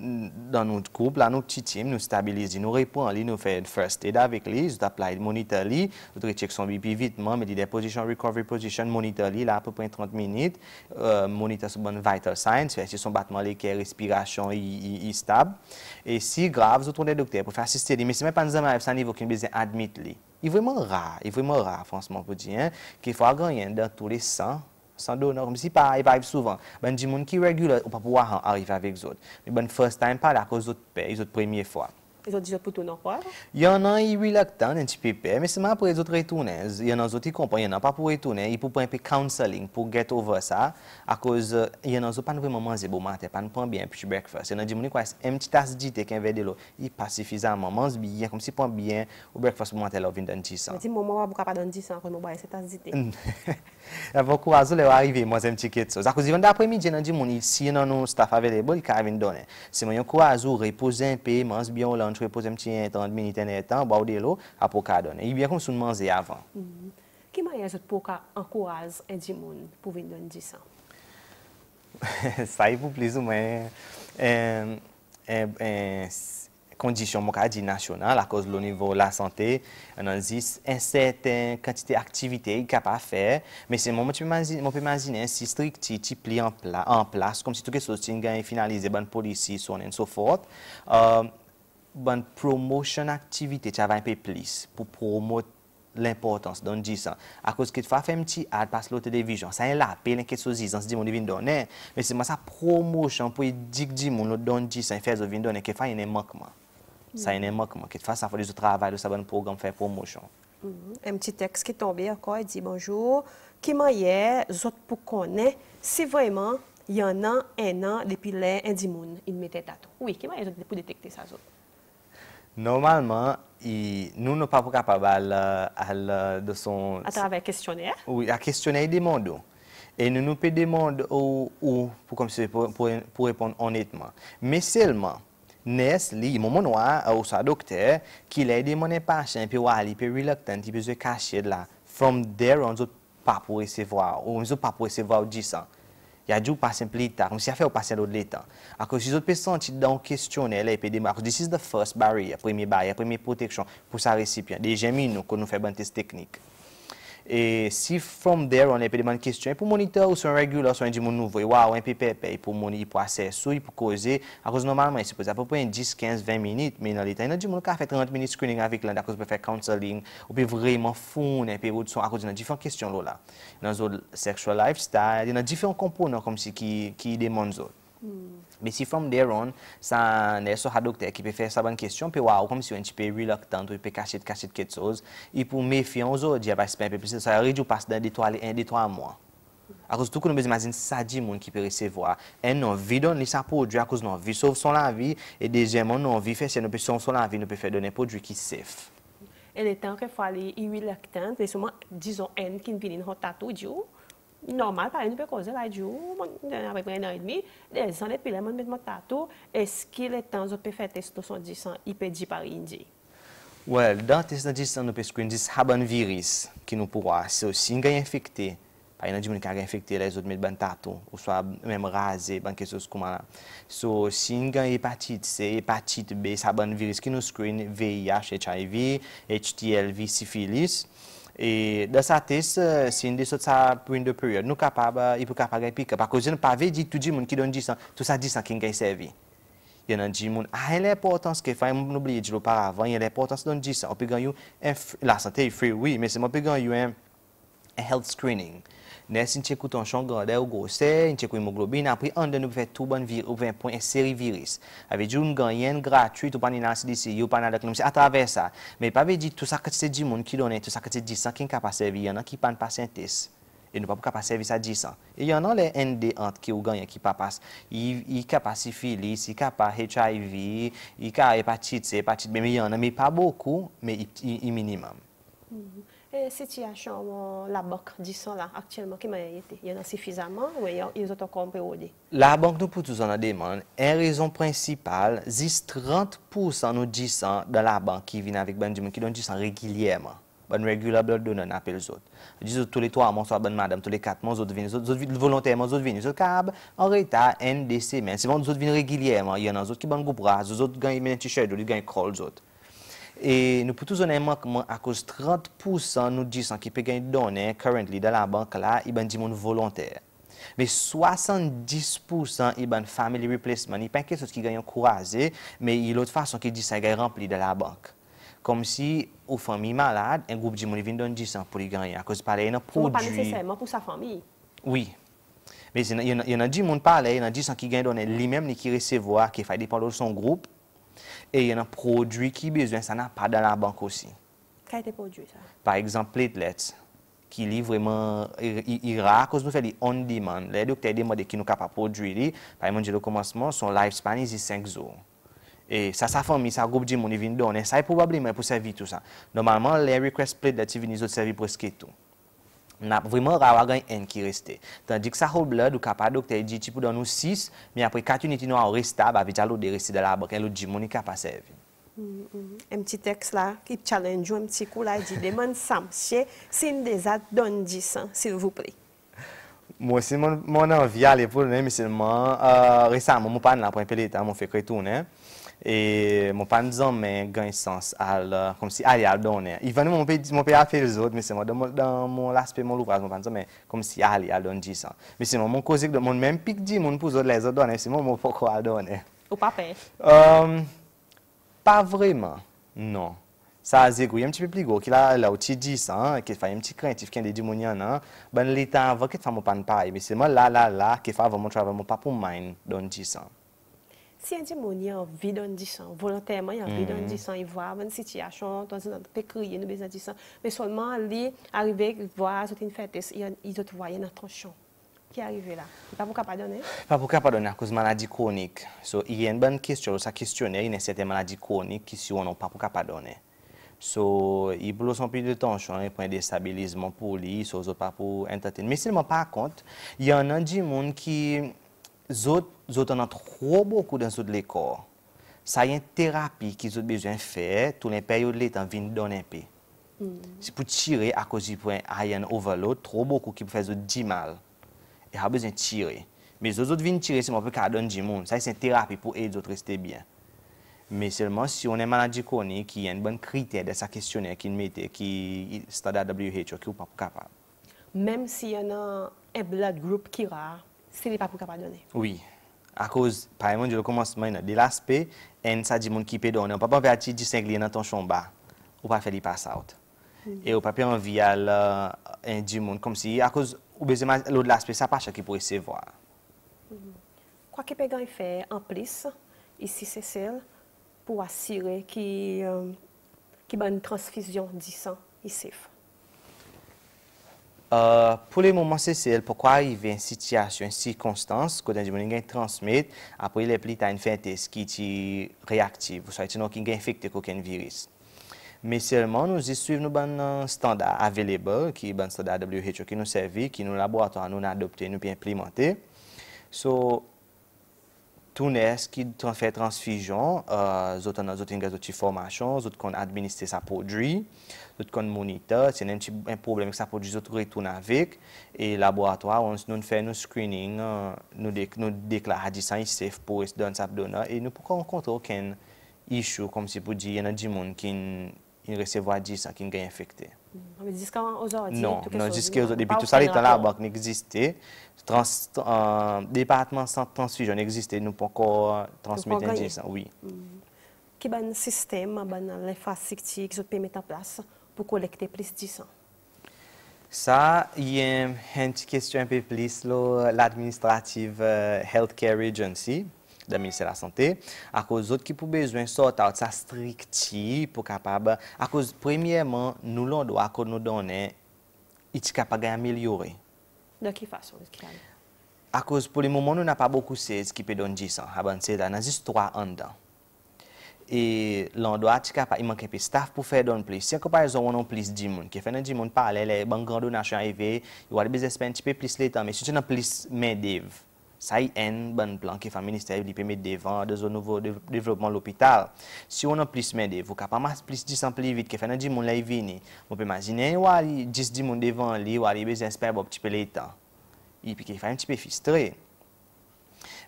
[SPEAKER 2] dans notre groupe, là, notre petit team, nous stabilisons, nous répondons, nous faisons first aid avec lui, nous appelons, moniteur, lui, nous check son BP vite, mais des position recovery position, moniteur, là, à peu près 30 minutes, euh, monitor son vital signs, si son battement, les respiration, il est stable. Et si grave, nous trouvons le docteur pour faire assister mais c'est même pas un niveau qu'il besoin d'admettre lui il vraiment rare, il vraiment rare, franchement, pour dire, hein, qu'il faut gagner dans tous les 100, Sans donneur, comme si pas, il arrive souvent. Ben, du monde qui est régulier, on ne peut pas pouvoir arriver avec les autres. Mais ben, first time, pas là, cause d'autres pays, d'autres premières fois.
[SPEAKER 1] E zon di jote pou tou nan kwa?
[SPEAKER 2] Yon nan yi rilek tan nan ti pepe, me seman pou e zot rey tounen. Yon nan zot yi kompon, yon nan pa pou rey tounen, yi pou pou yon pe counseling, pou get over sa, akouz yon nan zot pan pou yon moun manse bo manten, pan pou yon biyan, pi chi breakfast. Yon nan di mouni kwa yon stafajite ki yon vede lo, yi pa sifizan moun, manse biyan, konm si pan biyan, ou breakfast bo manten lo viden dan tisan.
[SPEAKER 1] Moun moun wapou kapad dan tisan, yon nan moun wapou yon stafajite.
[SPEAKER 2] Voun kwa zou le wayrive m chwe pozem ti yon etan, miniten etan, ba ou de lo, apokadon. Ibyen kon sou nmanze avan.
[SPEAKER 1] Mm-hmm. Ki mayen jote poka an kouaz en di moun pou vin don di san?
[SPEAKER 2] Sa yon pou plizou mwen en kondisyon mok adi nasyonan la koz lo nivou la santé an an zis en seten kantite aktivite yon kapa fe. Men se moun mwen pe mazine si strik ti ti pli an plas kon si touke sot ti ngan finalize ban polisi sonen sofort. E um, bon promotion activité as un peu plus pour promouvoir l'importance dans 10 ça À cause que tu fais un petit ad passe l'autre télévision, ça est la peine que tu disent on se dit, on donner. Mais c'est moi ça promotion pour dire que mon dans 10 ans, faire devine donner, y fait un manquement. Ça un manquement, que tu fasses ça faire du travail, de ça bon programme faire promotion.
[SPEAKER 1] Mm-hmm. Un petit texte qui est tombé encore, il dit bonjour, qui m'a autres pour connaître, c'est vraiment il y en a un an depuis l'air, un Il mettait date Oui, qui m'a pour détecter ça,
[SPEAKER 2] Normalman, nou nou pa pou kapaba al doson... A travèl kestyonè? Ou, a kestyonè yi demando. E nou nou pe demando ou pou repon onètman. Me selman, nes li, yi moun moun waa, ou sa dokter, ki lè yi demone pa chen, pe wali, pe wilekten, ti pe zwe kache la. From der, ou mizou pa pou resevwa. Ou mizou pa pou resevwa ou jisa. il y a du passé plus On comme si a fait au passé de l'état. À cause État. autres personnes, tu dans questionnel et puis This is première barrière, première protection pour sa récipient. Déjà nous, que nous faisons bonne test technique. E si from there, an epi deman kistyon, an e pou monitor ou son regular, son an di moun nouvoy, waw, an e pe pepe, an e pou mouni, an pou asesou, an pou koze, akouz normalman, an pou pou en 10, 15, 20 minit menalita, an di moun ka fè 30 minit screening avik lan, akouz pou fè counseling, ou pe vreman foun, an pe ou son akouz nan difan kistyon lola, nan zon sexual lifestyle, nan difan komponan kom si ki deman zon. Hmm. Me si from there on, sa ne so ha dokter ki pe fe saban kestyon, pe waw kom si yo en ti pe reloktant ou pe kachet kachet ket soz. I pou mefyan ou zo, di apay spen pe pese, sa rejou pas den de to alen en de to a mwen. Akos tout kon nou bez imazin sa di moun ki pe resevwa. En nou vi don li sa podri akos nou vi sov son la vi, e dejèman nou vi fe se nou pe son son la vi nou pe fe donen podri ki sef.
[SPEAKER 1] E le tan ke fwa li reloktant, le souman di zon en ki n vin in hota tou di ou? Nomal, pari nou pe koze la, di ou mwen apre pre nan edmi, le zan le pile mwen met mwen tatou, eske le tan zot pe fe testoson di san ipedi pari indi?
[SPEAKER 2] Wel, dan testoson di san nou pe screen di sa haban viris ki nou pouwa. So, si nganye infekte, pari nan di mwen kage infekte le zot met mwen tatou, ou swa mwen raze ban kesos kouman la. So, si nganye hepatit se, hepatit be sa haban viris ki nou screen VIH, HIV, HTLV, sifilis, E da sa tes, euh, sin de sot euh, sa pwinde pwire, nou kapab, ipo kapab gay pika. Bako je nan pavè di, tou di moun ki don di san, tou sa di san ki ngey sevi. Yon nan di moun, a, yon le potans ke fay moun oubliye di lopar avan, yon le potans don di san. Opegan yon, la sante yon fri, wii, mese moun opegan yon health screening. Nes inche kouton chan ganda e ou gose, inche kou imoglobi, nan apri an den nou pe fet tou ban vir ou ven pon en seri viris. Ave di ou ngan yen gratwit ou pan inansi disi, yo pan adak nou se atraves sa. Me pa ve di tout sa katise di moun ki donen, tout sa katise disan ki nka pa servi, yon nan ki pan pasyentes. E nou pa pou ka pa servi sa disan. E yon nan le endi ant ki ou ganyan ki pa pas. I ka pa sifilis, i ka pa HIV, i ka epatit, se epatit, me yon nan mi pa boku, me i minimum.
[SPEAKER 1] Mm-hmm. Se ti a chan la bank di san la aktyenman ki maye yete, yon an sefizaman ou yon yon yon zot an kompe ou de.
[SPEAKER 2] La bank nou pou tou zon an deman, en rezon prinsipal, zis 30% nou di san da la bank ki vin avik ban di man ki don di san regilyeman. Ban regulabler do nan apel zot. Zot tou le 3, monsor, ban madam, tou le 4, monsor, zot vin, zot vin, zot vin, zot vin, zot kab, an reyta, endese men. Sevan zot vin regilyeman, yon an zot ki ban goupra, zot gan yon t-shirt, zot gan yon kol, zot. E nou pou tou zonè man akos 30% nou di san ki pe gen donè currently da la bank la, i ban di moun volontè. Me 70% i ban family replacement, ni pen ke sot ki gen yon kouraze, me yon lout fason ki di san gen rempli da la bank. Kom si ou fami malade, en group di moun vin don di san pou li gen yon, akos pale yon nan produ... Ou pa nesesèman pou sa fami. Oui. Me yon nan di moun pale, yon nan di san ki gen donè li menm ni ki resevoa ki fay depando son group, E yon an prodwi ki bezwen sa nan pa dan la bank osi.
[SPEAKER 1] Ka ete prodwi sa?
[SPEAKER 2] Par exemple, platelet ki li vreman ira kouz nou fe di on demand. Le do kte edi mwade ki nou ka pa prodwi li, pari mwen je do komanseman, son life span isi 5 zo. E sa sa fom mi, sa goup di mouni e vin don, e sa e probabli mwen pou servi tout sa. Normalman, le request platelet ti vin nizot servi pou eske tout. Nap vremen rawa gen en ki reste. Tandik sa houb la, du kapadok te di tipou dan nou 6, mi apre katun iti nou an resta, ba vijalou de resti de la abak, en lou di mouni kapasevi.
[SPEAKER 1] Mm-hmm. M ti teks la, ki challenge ou m ti kou la, di demen samsye, sin de zat don di san, sil voupre.
[SPEAKER 2] Mwen an vya le pou, mwen an vya le pou, mwen an vya le pou, mwen an vya le pou, E moun pan zon men gen y sens al, euh, kom si ali al donen. I vane moun pe apel zot, mwen seman, dan moun laspe moun loupras moun pan zon men, kom si ali al donen jisan. Mwen seman, moun kozik, moun men pik di moun pou zot le zot donen, seman moun poko al donen. Ou pa pe? Ehm, pa vreman, non. Sa aze kouye mtipi pli go, ki la ou ti di san, ke fay mtipi krenti fken de di moun yan, ban li tan voket fa moun pan pare, mwen seman, la la la, ke fay avon moun travel moun pa pou main donen jisan.
[SPEAKER 1] Si un y a envie d'un sang, volontairement, il a envie d'un sang, il voit une situation, dans une peut crier, besoin de sang. Mais seulement, il arrive, il voit, une fête, il doit voir une attention Qui est arrivé là? Pas pour pas donner?
[SPEAKER 2] Pas pour pas donner à cause de maladie chronique. So, il y a une bonne question, ça questionnaire, il y a une certaine maladie chronique, qui on peut pas pour pas donner. So, il bloque son plus de tension, il prend des stabilisements pour lui, peuvent pas pour Mais seulement par contre, il y a un monde qui les autres en a trop beaucoup dans zot l'école. Ça y a une thérapie qu'ils ont besoin de faire, tout l'impérial l'État vient donner un peu. Mm. C'est pour tirer à cause du point overload, trop beaucoup qui fait faire du mal. Ils a besoin de tirer. Mais les autres viennent tirer, c'est un peu qu'à donner du monde. Ça, c'est une thérapie pour aider les autres rester bien. Mais seulement si on est maladie chronique, qui a un bon critère de sa questionnaire qu'il mettait, qui est standard WHO, qui n'est pas capable.
[SPEAKER 1] Même s'il y en a un blood group qui est rare, c'est les pas qui le donné.
[SPEAKER 2] Oui. À cause, par exemple, du recommencement de l'aspect, ça dit qui peut donner. On ne peut pas faire un petit distingué dans ton on ne peut pas faire les pass out. Mm-hmm. Et on ne peut pas envie à un euh, du monde comme si, à cause, de l'aspect, ça pas chaque qui pourrait se voir.
[SPEAKER 1] Mm-hmm. Quoi que Pégan fait en plus, ici, c'est celle pour assurer qu'il euh, y ait une transfusion du sang, ici
[SPEAKER 2] Euh, Pou le mouman se sel, poukwa yi ve yon sityasyon, yon sirkonstans, kou den di moun yon gen transmet, apri le pli ta yon fentes ki ti reaktiv, ou sa yon ti nou ki gen efekte kouken viris. Me selman, nou zis suiv nou ban euh, standa Available, ki yon standa WHO ki nou servi, ki nou laborator nou nan adopte, nou pi implemente. So... Tounes ki tranfer transfijon, euh, zot anan, zot enge zoti formasyon, zot kon administre sa podri, zot kon monite, se nen ti probleme ki sa podri, zot retoun avek. E laboratoar, nou fè nou screening, euh, nou dekla hadisan yi sef pou es don sap donan, e nou pou kon kontro ken isyo, kom si pou di, yon an di moun ki... il recevra 10 ans qui est infecté.
[SPEAKER 1] Mais mm. jusqu'à aujourd'hui, non, tout non, jusqu'à aujourd'hui, depuis tout ça, l'état là, banque
[SPEAKER 2] n'existait. Euh, département sans transfusion n'existait, nous pas euh, transmettre 10 oui.
[SPEAKER 1] Quel est le système, ben, l'infrastructure que vous pouvez mettre en place pour collecter plus de 10 ans?
[SPEAKER 2] Ça, il y a une question un peu plus, l'administrative Health Healthcare Agency. da Ministre la Santé, akos zot ki pou bezwen sot al sa strikti pou kapab, akos premye man nou lando akon nou donen iti kapagay amelyore.
[SPEAKER 1] Da ki fason?
[SPEAKER 2] Akos pou li moun moun nou na pa boku sez ki pe don jisan, aban se da nan jis 3 an dan. E lando ati kapak iman kepe staff pou fe don plis. Se akon pa yon zon wanon plis di moun, ke fe nan di moun pale, le bank rando nan chan yve, yon wade bez espen ti pe plis letan, me si jen nan plis men dev. Sa y en ban plan ke fa ministeri li pe mede devan de zo nouvo devlopman l'opital. Si ou nan plis mende, vou ka pa mas plis disan pli vit ke fa nan di moun la y vini. Moun pe majinen, wali, dis di moun devan li, wali, be zinsper bo pti pe l'Etat. Y pi ke fa y mti pe fistre.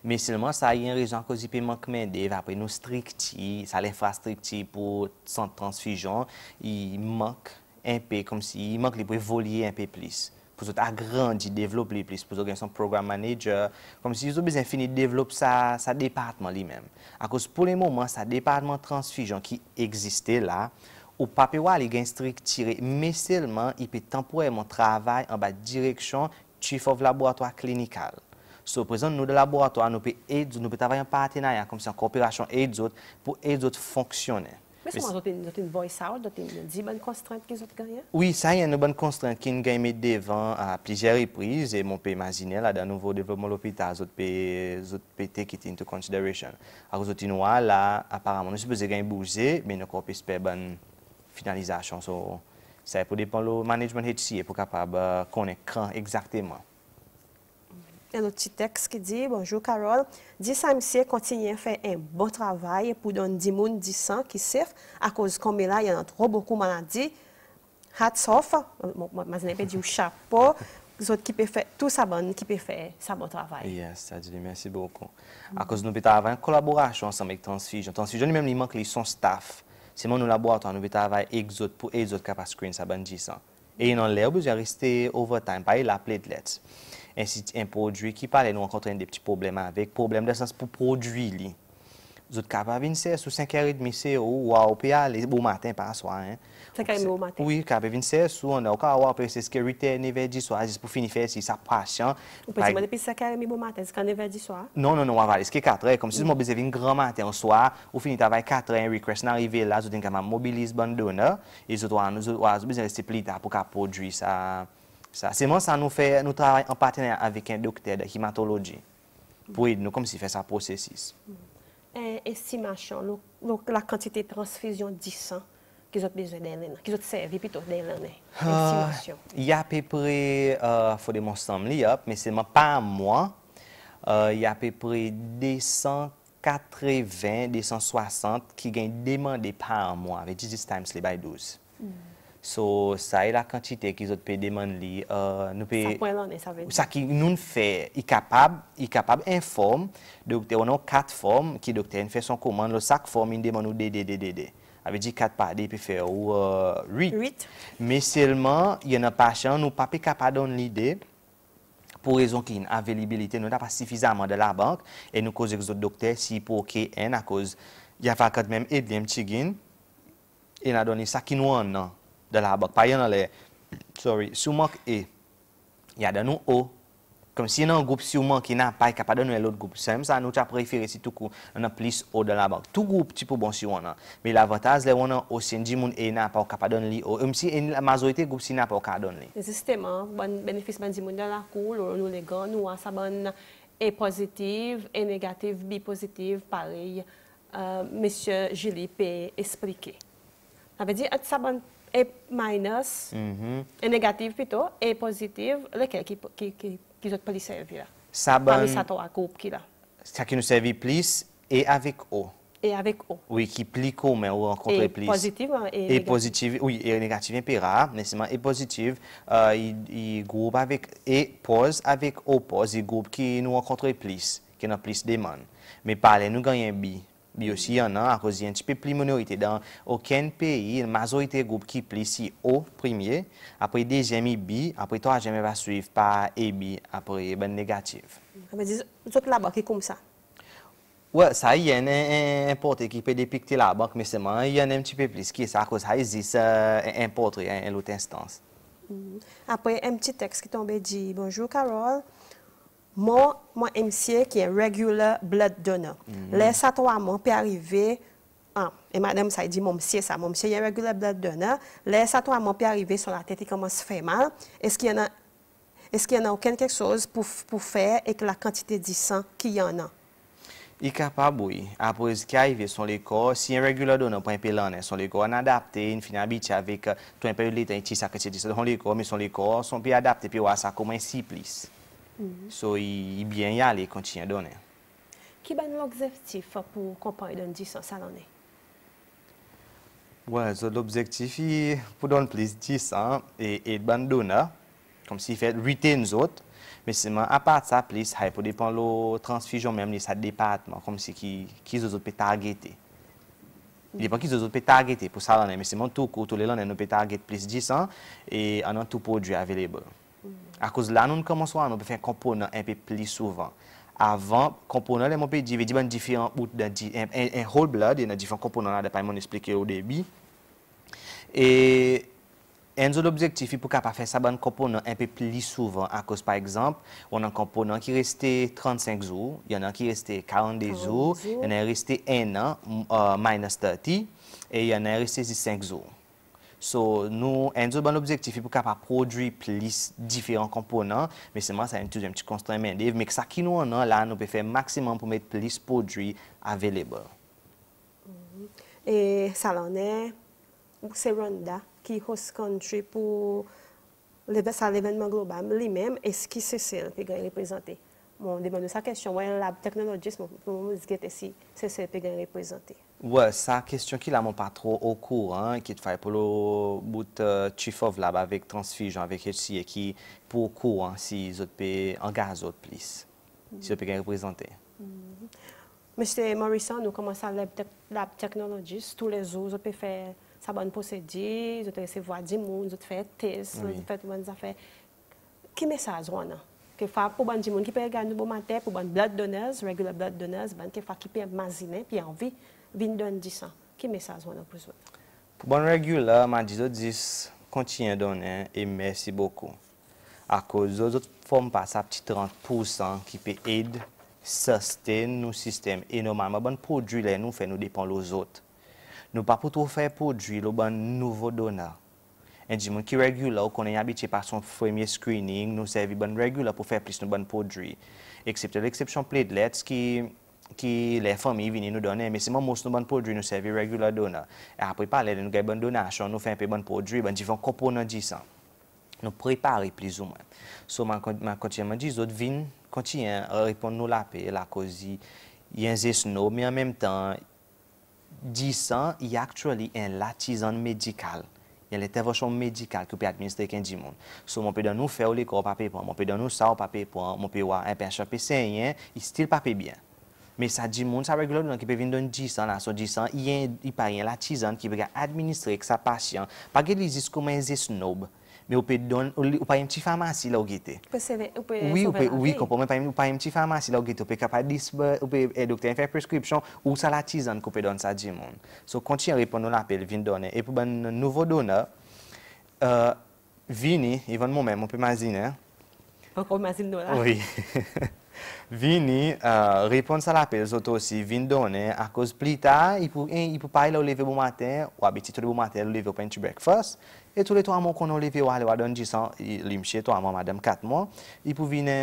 [SPEAKER 2] Men silman sa y en rezon kozi pe mank mende, va pre nou strikti, sa le fra strikti pou san transfijon, y mank li pou volye y pe plis. pouzot agrandi, devlop li plis, pouzot gen son program manager, kom si yon sou bizen fini devlop sa departman li menm. Akos pou le mouman sa departman transfijan ki egziste la, ou pape wale gen strik tire meselman, yi pe tempouè mon travay an ba direksyon chief of laboratoire klinikal. Sou prezant nou de laboratoire nou pe etzou, nou pe travay an patenayan, kom si an kopirasyon etzot pou etzot fonksyonen. Mwen seman zote
[SPEAKER 1] yon voice out, zote yon di ban constrante ki yon zote ganyan?
[SPEAKER 2] Oui, sa yon yon ban constrante ki yon ganyan met devan a plizye reprize e mwen pe imajine la dan nouvo devan mwen lopita, zote pe take it into consideration. Ako zote yon wala, aparam, nou sepe ze ganyan bouze, men yon korpe sepe ban finalizasyon. Sa yon, sa yon pou depan lopite management et si, pou kapab konen euh, kran exakteman.
[SPEAKER 1] Il y un petit texte qui dit Bonjour Carole, dis samsier continue à faire un bon travail pour donner 10 personnes, 10 sang qui servent à cause comme là, il y en a trop beaucoup de maladies. Hats off, je n'ai pas dit chapeau, les autres qui peuvent faire tout ça bon, qui peuvent faire ça bon travail.
[SPEAKER 2] Yes, ça dit merci beaucoup. À cause de nous, nous avons une collaboration ensemble avec Transfusion. Transfusion, même, il manque son staff. C'est mon laboratoire, nous travaillons avec les autres pour les autres capables de screen, ça bon 10 Et il ont l'air, besoin de rester overtime, pas bah, l'appeler de lettres. Ensi, en prodjwi ki pale nou an kontren de pti problem avek. Problem de sens pou prodjwi li. Zot kape 26 ou 5 erit mi se ou ou a oupe ale, bo maten pa aswa. 5 erit mi bo maten? Oui, kape 26 ou an a ou ka a ou a oupe ale, se skerite 9-10 aswa, zis pou fini fe si sa pasyan. Ou pe ti man epi
[SPEAKER 1] 5 erit mi bo maten, skan 9-10 aswa?
[SPEAKER 2] Non, non, non, wavale, se ke 4 erit, kom si zi mou bezevi n gran maten aswa, ou fini tava e 4 erit, rekres nan rive la, zot en kama mobilis bandona, e zot wane, zot wane, zot bezeve se pli ta pou ka prodjwi sa... Sa seman sa nou fè, nou trawèy an patenè avèk an doktèr de hematologi pou id nou kom si fè sa prosesis.
[SPEAKER 1] En simasyon, nou la kantite transfizyon disan, kizot beze denene nan, kizot seve pito denene nan, en simasyon?
[SPEAKER 2] Ya apè pre, fò de monsan li ap, men seman pa an mwen, ya apè pre 280, 260 ki gen demande pa an mwen, vè 10 times li bay 12. Hmm. So, sa e la kantite ki zot pe deman li. Sa po
[SPEAKER 1] el ane, sa ve di. Sa
[SPEAKER 2] ki nou n fe, i kapab, i kapab, en form, dokte, anon kat form, ki dokte, en fe son koman, lo sak form, in deman nou dede, dede, dede. Ave di kat pa, de pe fe ou, ou, wite. Me selman, yon an pa chan, nou pa pe kapad an lide, pou rezon ki an avelibilite, nou da pa sifizaman de la bank, en nou koze ki zot dokte, si pou okey en, a koze, ya fakat menm edle mtigin, en a doni sa ki nou ane, nan. de la bak. Pa yon an le, sorry, soumok e, yad an nou o, kom si yon an goup soumok ki nan e pay kapadon nou elot goup. Sem sa nou chak prefere si tout kou an an plis o de la bak. Tout goup tipou bon si yon an, mi la vantaz le yon an osyen di moun e nan pa wakapadon li o, msi en la mazoite goup si nan pa wakadon li.
[SPEAKER 1] Zisteman, bon benefisman di moun de la kou, lor nou le goun, ou an sabon e pozitiv, e negativ, bi pozitiv, parey, euh, M. Jilly pe esplike. Na be di at sabon E minus, mhm. e negatif pito, e pozitiv, leke ki zot poli
[SPEAKER 2] servi la? Sa bon... Mami sa to
[SPEAKER 1] akoup ki la.
[SPEAKER 2] Sa ki nou servi plis, e avik o. E avik o. Ou e ki pli kou men ou an kontre plis. E pozitiv an? E pozitiv, ou e negatif en pi ra, nesman, e pozitiv, euh, i goup avik e poz, avik o poz, i goup ki nou an kontre plis, ki nou plis deman. Me pale, nou ganyen bi. Il y en a aussi un à cause un petit peu plus minorité. Dans aucun pays, la majorité des groupes qui plie si O premier, après deuxième B, après troisième va suivre par A, B, après ben négatif.
[SPEAKER 1] Mais disons que la banque est comme ça.
[SPEAKER 2] Oui, ça y a un, portrait qui peut dépicter la banque, mais seulement il y en a un petit peu plus qui est ça, à cause ça existe euh, un une l'autre instance.
[SPEAKER 1] Mm. Après, un petit texte qui tombait dit Bonjour Carole. Moi, moi MCA qui est regular blood donor. Les ça toi moi peut arriver ah, et madame ça dit mon monsieur ça mon monsieur il est regular blood donor. Laisse à toi peut arriver sur la tête et commence à faire mal. Est-ce qu'il y en a est-ce qu'il y en a aucun quelque chose pour, pour faire et que la quantité de sang qu'il y en a
[SPEAKER 2] il est capable, oui. Après ce qui arrive sur les corps, si un donor donne un pélan, son les corps adapté, une finit habitué avec euh, tout un peu de temps, ça que c'est dit, son les corps, mais son les corps sont bien adaptés, puis ça commence un Mhm. So, yi byen yale konti yon donen.
[SPEAKER 1] Ki ban l'objektif pou kompon yon disan sa lanen?
[SPEAKER 2] Wan, zot l'objektif pou don plis disan et e ban donan, kom si fet riten zot, mes seman apat sa plis hay pou depan lo transfijon menm li sa depatman, kom si ki zozot pe targete. Mhm. Di pa ki zozot pe targete pou sa lanen, mes seman tou kou tou le lanen nou pe targete plis disan e anan tou podre avilebel. À cause là, nou nous faire à faire un composants un peu plus souvent. Avant, les composants le moun différents di whole blood, il bout dan un whole blood, en a au début. Et de autre objectif, esplike ou faire un en un peu plus souvent. Par exemple, on a un composant qui est resté a jours, par exemple, on a un qui reste 35 42 jours, il y reste 42 y qui qui resté 1 an, euh, minus 30, et il y qui qui resté 5 jours. So nou enzou ban objektifi pou kap ap prodri plis diferant komponant, me seman sa enzou dwen mti konstant men dev, me ksa ki nou anan la nou pe fe maksiman pou met plis prodri avelibol.
[SPEAKER 1] Mm-hmm. E sa lanen, ou se ronda ki host country pou levesan levenman globam, li menm eski se sel pe gen reprezenti? Moun bon, deman nou sa kensyon, wè yon lab teknologism pou moun zget esi se sel pe gen reprezenti?
[SPEAKER 2] Ouais, ça, question qui a mon pas trop au courant hein, qui te fait pour le bout de Chifov lab avec Transfusion, avec et qui pour au courant hein, si ils ont engagé autres plus, mm -hmm. si ils ont représenter.
[SPEAKER 1] Monsieur Morrison, nous commençons la, la technologie, tous les jours, on peut faire sa bonne procédure, je te recevoir du monde, on peut faire des tests, je faire faire des bonnes affaires. Quel message vous a que fa pour ban du monde qui peut regarder bon matin pour ban blood donors, regular blood donners, ban qui gens qui peut maziner puis envie Bin don di san. Ki mesaj wan an pou sou?
[SPEAKER 2] Pou bon regula, man di zot zis, konti yon donen, e mersi bokou. Akou, zot form pa sa pti 30% ki pe aid, sustain nou sistem. E noman, ma bon podri lè nou fè nou depan lò zot. Nou pa pou tou fè podri lò bon nouvo donan. En di moun ki regula, ou konen yon abitye pa son fèmye screening, nou sèvi bon regula pou fè plis nou bon podri. Ekseptè l'eksepsyon plaidlet, ski... ki le fami vin e nou donen, me seman mous nou ban prodri, nou seve regular donan. E apri pale, nou gey ban donan, achon nou fe yon pe ban prodri, ban jifon kopo nan di san. Nou prepari plizouman. So, man kontien man di, zot vin kontien, euh, repon nou lape, la kozi, yon zes nou, mi an menm tan, di san, yon actually en latizan medikal, yon le tevoshon medikal ki ou pe administre ken di moun. So, moun pe dan nou fe ou li ko w pape pon, moun pe dan nou sa w pape pon, moun pe w apen chope sen yon, yon stil pape bien. Me sa di moun sa reglo donan ki pe vin don di san la. So di san, yen, yi pa yen la tizan ki pe ga administre ek sa pasyan. Pa ge li zis koumen zis noub. Me ou pe don, ou pa yen mti famasi la ou gete.
[SPEAKER 1] Pe seve, ou pe sove la pe? Oui, ou pe, oui, koumen
[SPEAKER 2] pa yen, ou pa yen mti famasi la ou gete. Ou pe ka pa disbe, ou pe edokte yen fe preskripsyon. Ou sa la tizan ki pe don sa di moun. So konti an repon nou la apel vin donen. E pou ban nouvo donan, vini, yvan mou men, moun pe mazine.
[SPEAKER 1] Moun kon mazine donan? Oui.
[SPEAKER 2] Vini, euh, ripons bon a la pe, zoto si vini done, akos plita, i pou pa e la ou leve bou mate, ou abiti tou de bou mate, leve ou penche breakfast, e tou le tou amon kon ou leve wale wadon jisan, limche tou amon maden 4 moun, i pou vine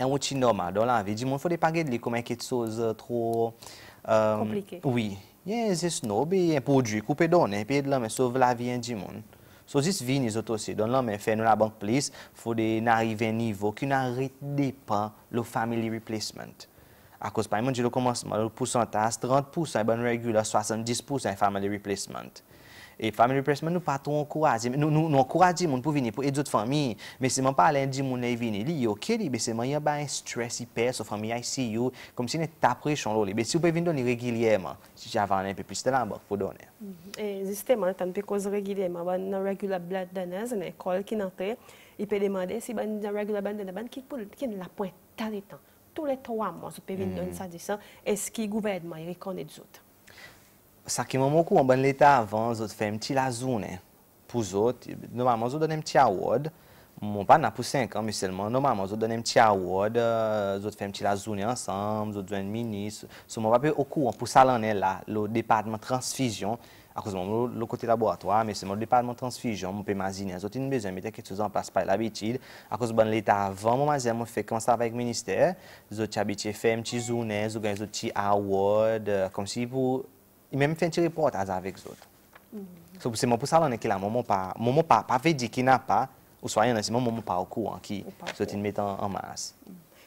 [SPEAKER 2] en woti noma do la avi, di moun fode pa gede li kome ket soz tro... Komplike. Oui, ye, zes nou, beye, pou dwi, koupe done, peye de lome, sov la avi en di moun. So, zis vin nizot osi, don lan men fè nou la bank plis, fò de nari ven nivou ki nan redepan lo family replacement. Akos pa iman e di lo komansman, lo pousant as 30 pousan e ban regula, 70 pousan e family replacement. et family de nous pas nous nous nous encourager monde pour venir pour aider d'autres familles mais c'est n'est pas aller dire monde venir lui OK mais c'est moyen ba un stress hyper sur famille ICU comme si est à pression là mais si vous pouvez venir donner régulièrement si j'avais un peu plus de temps pour donner
[SPEAKER 1] et justement vous que venir régulièrement avez regular blood donors une école qui entrée. il peut demander si ban regular blood donor ban qui pour qui la pointe tant de temps tous les trois mois, vous pouvez venir hmm. donner ça, est-ce que le gouvernement reconnaît les autres?
[SPEAKER 2] Sa ki mwen mwen kou an, ban l'Etat avan, zot fè mti la zounen pou zot. Nomaman, zot donen mti awad, mwen pa nan pou 5 an, mwen selman, nomaman, zot donen mti awad, euh, zot fè mti la zounen ansam, zot zonen minis. So mwen pa pe okou an, pou sa lanen la, lo departement transfijon, akouz mwen mwen lo kote laboratoire, mwen seman, lo departement transfijon, mwen pe mazini an, zot in bezon, mwen teke kètsouz an, pas pa l'abitid. Akouz ban l'Etat avan, mwen mazini an, mwen fè, kman sa va ek minister, zot chabiti fè mti Il m'a même fait un petit Mm -hmm. So, C'est pour ça que lan e pas moment pas mwen pas dire qu'il di na pas, ou soyen il si mwen pas pa ou kou qui en sot in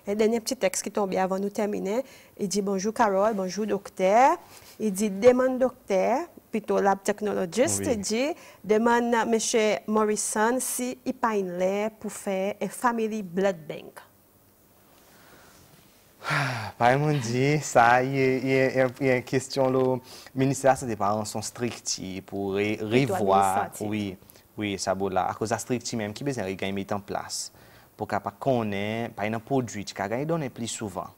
[SPEAKER 1] Le dernier petit texte qui tombe avant de terminer, il dit bonjour Carole, bonjour docteur. Il dit demande docteur, plutôt lab technologiste, il dit demande à M. Morrison s'il si il a lèvre pour faire un family blood bank.
[SPEAKER 2] Pa yon moun di, sa, yon kestyon lò, minisya sa de paranson strikti pou revoa, oui, sabou la, akouza strikti menm ki bezan reganye metan plas pou ka pa konen, pa yon prodwit, ka ganye donen pli souvan,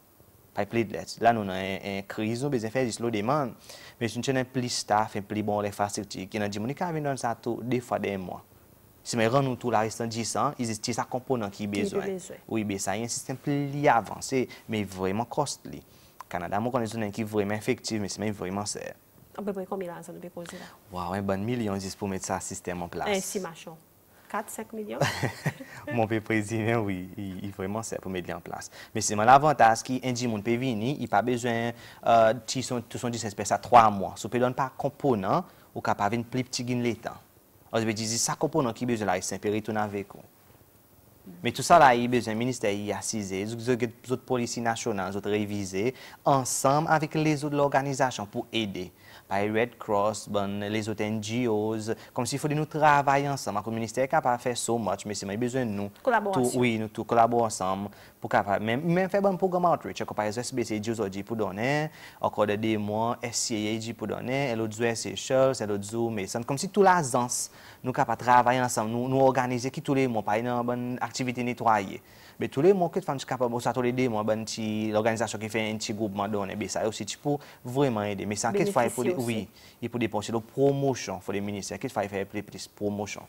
[SPEAKER 2] pa yon pli let. La nou nan en kriz nou bezan fe, jis lò deman, men joun chenen pli staf, en pli bon lè fasykti, ki nan jimouni ka ven donen sa tou defa den moun. Si men ren nou tou la restan 10 an, izis ti sa komponant ki bezoen. Ou i bezaen, yon sistem pli avanse, men yon vreman kost li. Kanada mou konen zonen ki vreman efektiv, men si men yon vreman ser.
[SPEAKER 1] An pe mwen komi lan zon nou bepozi la?
[SPEAKER 2] Waw, en ban milyon zis pou met sa sistem an plas. En si
[SPEAKER 1] machon. Kat, sek milyon? Mon
[SPEAKER 2] pe prezime, oui, yon vreman ser pou met li an plas. Men si men l'avantaj ki enji moun pe vini, yon pa bezoen ti son disespes a 3 an mwen. Sou pe don pa komponant ou ka pa vin pli pti gin letan. wazbe di zi sakopo nan kibiz la e sen peri tou na veko. Mais tout ça, là, il y a besoin du ministère, il y a assisé, les autres policiers nationaux, les autres révisés, ensemble avec les autres organisations pour aider. Par Red Cross, les autres NGOs, comme s'il faut nous travailler ensemble. Le ministère est capable de faire so much, mais c'est besoin de nous. Collaboration. Tout, oui, nous tous collaborons ensemble pour capable, même, même faire un bon programme outreach. Par exemple, SBC aujourd'hui pour donner, encore des mois, dit pour donner, l'autre jour, Seychelles, l'autre jour, mais comme si tout l'agence, nous capable travailler ensemble, nous, nous organiser qui tous les mois, par exemple, activité nettoyer. Mais tous les mois que tu fais capable, ça tous les ben, l'organisation qui fait un petit groupe donne, ben, ça aussi, tu peux vraiment aider. Mais ça, qu'est-ce qu'il faut Oui, il faut dépenser. la promotion, pour les ministères, qu'est-ce qu'il faut faire plus promotion.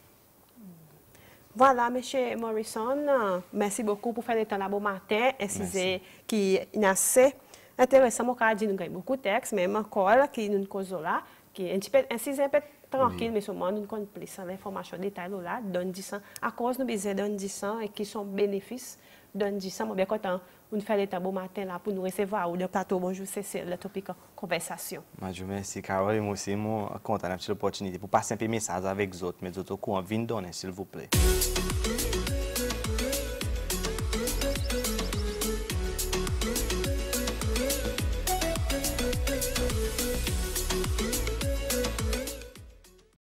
[SPEAKER 1] Voilà, M. Morrison, merci beaucoup pour faire le temps là bon matin, ainsi qui n'a assez intéressant, moi, dit nous beaucoup de textes, même encore, qui nous causons là, qui est un petit peu, ainsi, un peu Tranquil, mè mhm. sou man nou kon plisan lè informasyon detay lò la, don di san. Akoz nou bezè don di san, e ki son benefis don di san, mò bè kontan ou nou fè lè ta bon maten la pou nou reseva ou lè plato. Bonjou, se se lè topik konversasyon.
[SPEAKER 2] Majou, mèsi, Karol, mò si mò kontan ap chè l'opotinite pou pasen pè mesaz avèk zot, mè zot okou an vin donè, sè l'vou
[SPEAKER 1] plè.